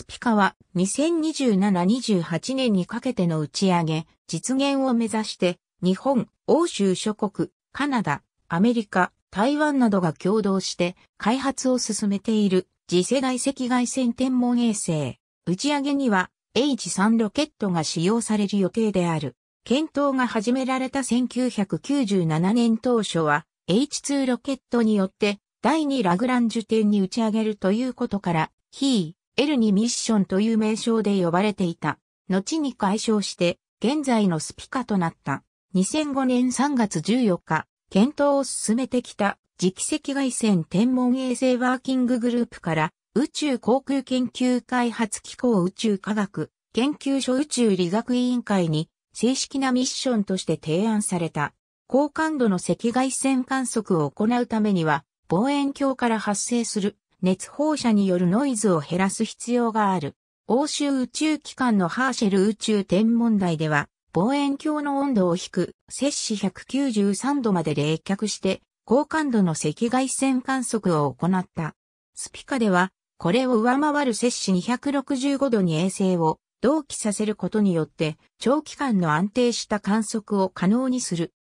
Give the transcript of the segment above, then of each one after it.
スピカは2027-28年にかけての打ち上げ、実現を目指して、日本、欧州諸国、カナダ、アメリカ、台湾などが共同して開発を進めている次世代赤外線天文衛星。打ち上げには H3 ロケットが使用される予定である。検討が始められた1997年当初は H2 ロケットによって第2ラグランジュ点に打ち上げるということから、非 L ニミッションという名称で呼ばれていた。後に解消して、現在のスピカとなった。2005年3月14日、検討を進めてきた、磁気赤外線天文衛星ワーキンググループから、宇宙航空研究開発機構宇宙科学研究所宇宙理学委員会に正式なミッションとして提案された。高感度の赤外線観測を行うためには望遠鏡から発生する熱放射によるノイズを減らす必要がある。欧州宇宙機関のハーシェル宇宙天文台では、望遠鏡の温度を引く、摂氏193度まで冷却して、高感度の赤外線観測を行った。スピカでは、これを上回る摂氏265度に衛星を同期させることによって、長期間の安定した観測を可能にする。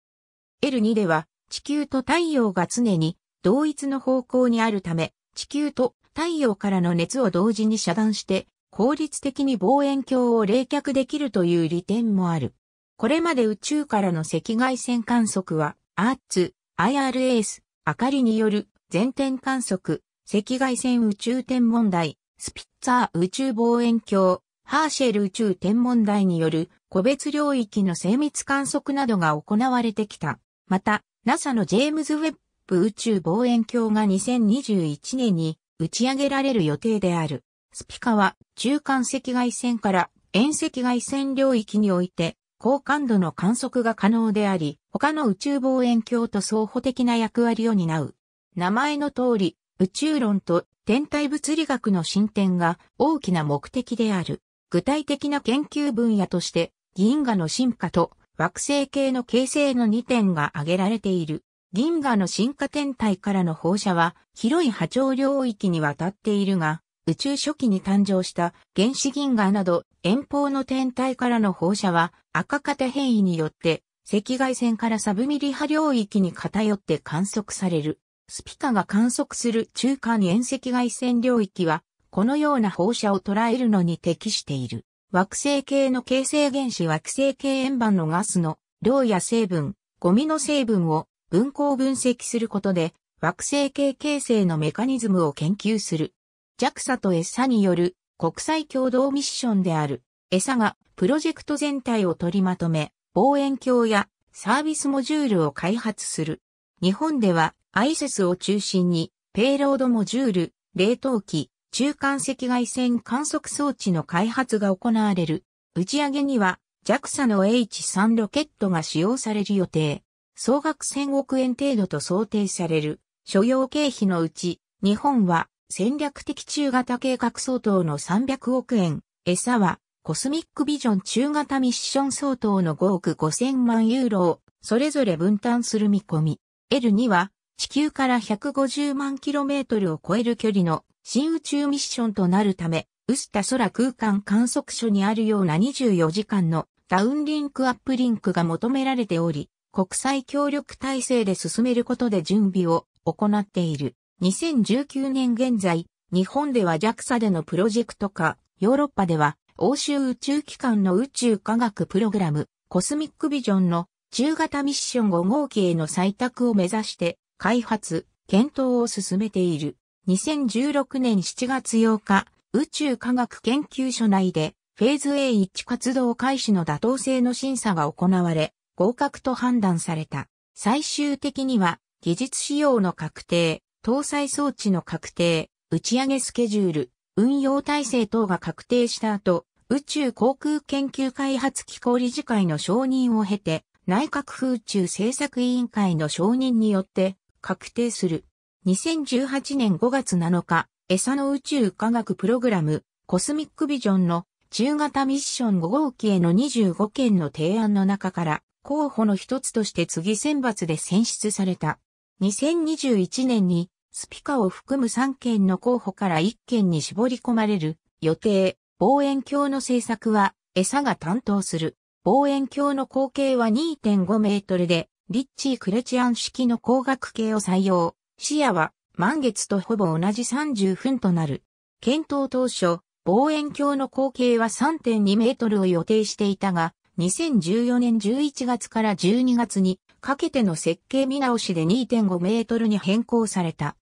L2 では、地球と太陽が常に同一の方向にあるため、地球と太陽からの熱を同時に遮断して、効率的に望遠鏡を冷却できるという利点もある。これまで宇宙からの赤外線観測は、アーツ、IRS、明かりによる全天観測、赤外線宇宙天文台、スピッツァー宇宙望遠鏡、ハーシェル宇宙天文台による個別領域の精密観測などが行われてきた。また、NASA のジェームズ・ウェップ宇宙望遠鏡が2021年に打ち上げられる予定である。スピカは中間赤外線から遠赤外線領域において高感度の観測が可能であり、他の宇宙望遠鏡と相補的な役割を担う。名前の通り、宇宙論と天体物理学の進展が大きな目的である。具体的な研究分野として、銀河の進化と惑星系の形成の2点が挙げられている。銀河の進化天体からの放射は広い波長領域にわたっているが、宇宙初期に誕生した原子銀河など遠方の天体からの放射は赤型変異によって赤外線からサブミリ波領域に偏って観測される。スピカが観測する中間遠赤外線領域は、このような放射を捉えるのに適している。惑星系の形成原子惑星系円盤のガスの量や成分、ゴミの成分を分光分析することで惑星系形成のメカニズムを研究する。JAXA と ESA による国際共同ミッションである。ESA がプロジェクト全体を取りまとめ、望遠鏡やサービスモジュールを開発する。日本では i s e s を中心にペイロードモジュール、冷凍機、中間赤外線観測装置の開発が行われる。打ち上げには JAXA の H3 ロケットが使用される予定。総額1000億円程度と想定される所要経費のうち、日本は戦略的中型計画相当の300億円、餌はコスミックビジョン中型ミッション相当の5億5000万ユーロをそれぞれ分担する見込み。L2 は地球から150万キロメートルを超える距離の新宇宙ミッションとなるため、ウスタ空空間観測所にあるような24時間のダウンリンクアップリンクが求められており、国際協力体制で進めることで準備を行っている。2019年現在、日本では JAXA でのプロジェクト化、ヨーロッパでは欧州宇宙機関の宇宙科学プログラム、コスミックビジョンの中型ミッション5号機への採択を目指して開発、検討を進めている。2016年7月8日、宇宙科学研究所内でフェーズ A1 活動開始の妥当性の審査が行われ、合格と判断された。最終的には、技術仕様の確定、搭載装置の確定、打ち上げスケジュール、運用体制等が確定した後、宇宙航空研究開発機構理事会の承認を経て、内閣府宇宙政策委員会の承認によって確定する。2018年5月7日、エサの宇宙科学プログラム、コスミックビジョンの中型ミッション5号機への25件の提案の中から、候補の一つとして次選抜で選出された。2021年にスピカを含む3件の候補から1件に絞り込まれる予定。望遠鏡の制作は餌が担当する。望遠鏡の口径は2.5メートルで、リッチー・クレチアン式の光学系を採用。視野は満月とほぼ同じ30分となる。検討当初、望遠鏡の口径は3.2メートルを予定していたが、2014年11月から12月にかけての設計見直しで2.5メートルに変更された。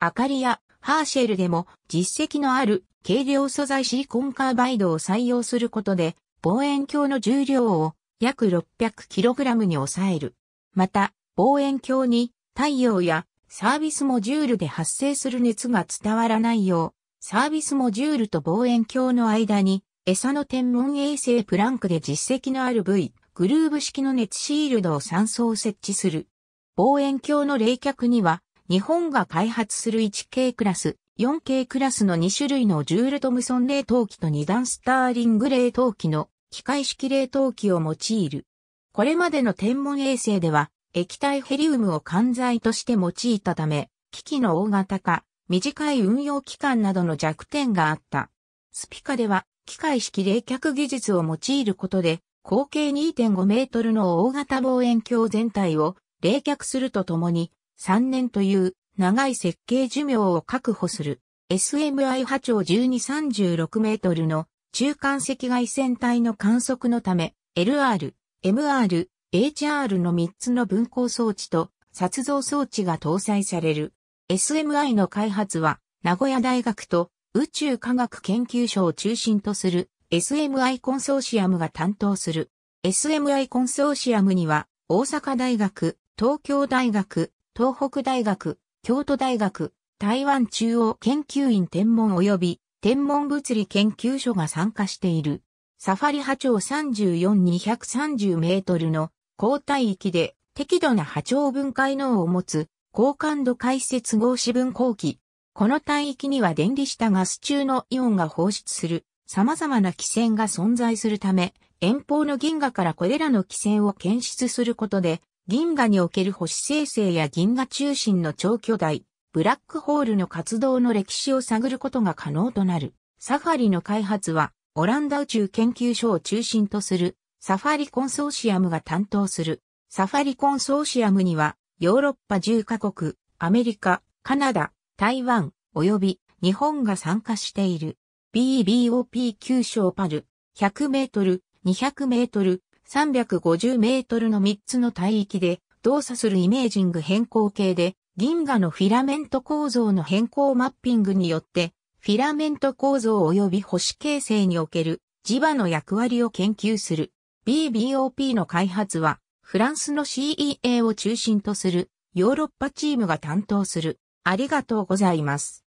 アカリやハーシェルでも実績のある軽量素材シリコンカーバイドを採用することで望遠鏡の重量を約 600kg に抑える。また、望遠鏡に太陽やサービスモジュールで発生する熱が伝わらないよう、サービスモジュールと望遠鏡の間に餌の天文衛星プランクで実績のある V、グルーブ式の熱シールドを3層設置する。望遠鏡の冷却には、日本が開発する 1K クラス、4K クラスの2種類のジュールトムソン冷凍機と2段スターリング冷凍機の機械式冷凍機を用いる。これまでの天文衛星では、液体ヘリウムを管材として用いたため、機器の大型化、短い運用期間などの弱点があった。スピカでは機械式冷却技術を用いることで、口径2.5メートルの大型望遠鏡全体を冷却するとともに、3年という長い設計寿命を確保する SMI 波長1236メートルの中間赤外線帯の観測のため LR、MR、HR の3つの分光装置と撮像装置が搭載される。SMI の開発は名古屋大学と宇宙科学研究所を中心とする SMI コンソーシアムが担当する。SMI コンソーシアムには、大阪大学、東京大学、東北大学、京都大学、台湾中央研究院天文及び天文物理研究所が参加している。サファリ波長34230メートルの高帯域で適度な波長分解能を持つ高感度解説合子分光器この帯域には電離したガス中のイオンが放出する様々な気線が存在するため、遠方の銀河からこれらの気線を検出することで、銀河における星生成や銀河中心の超巨大、ブラックホールの活動の歴史を探ることが可能となる。サファリの開発は、オランダ宇宙研究所を中心とする、サファリコンソーシアムが担当する。サファリコンソーシアムには、ヨーロッパ10カ国、アメリカ、カナダ、台湾、及び日本が参加している BBOP 9章パル、100メートル、200メートル、350メートルの3つの帯域で動作するイメージング変更系で銀河のフィラメント構造の変更マッピングによってフィラメント構造及び星形成における磁場の役割を研究する BBOP の開発はフランスの CEA を中心とするヨーロッパチームが担当するありがとうございます。